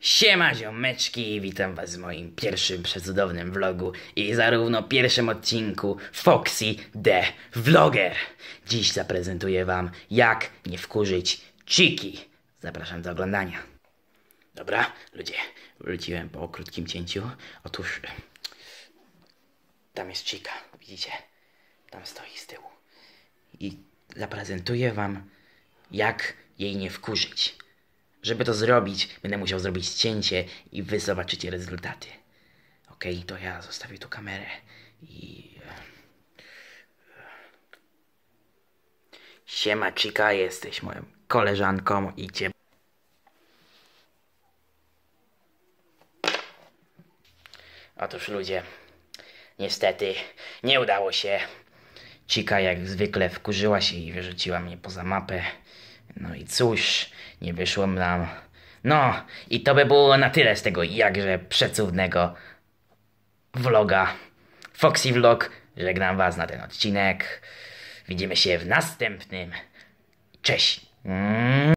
Siema ziomeczki, witam was w moim pierwszym przecudownym vlogu i zarówno pierwszym odcinku Foxy the Vlogger. Dziś zaprezentuję wam jak nie wkurzyć Chiki. Zapraszam do oglądania. Dobra, ludzie, wróciłem po krótkim cięciu. Otóż tam jest Chika, widzicie? Tam stoi z tyłu. I zaprezentuję wam jak jej nie wkurzyć. Żeby to zrobić, będę musiał zrobić cięcie i wy zobaczycie rezultaty. Ok, to ja zostawię tu kamerę i... E, siema Chica, jesteś moją koleżanką i cię... Otóż ludzie, niestety nie udało się. Chica jak zwykle wkurzyła się i wyrzuciła mnie poza mapę. No i cóż, nie wyszło nam. No, i to by było na tyle z tego jakże przecudnego vloga. Foxy Vlog, żegnam Was na ten odcinek. Widzimy się w następnym. Cześć! Mm.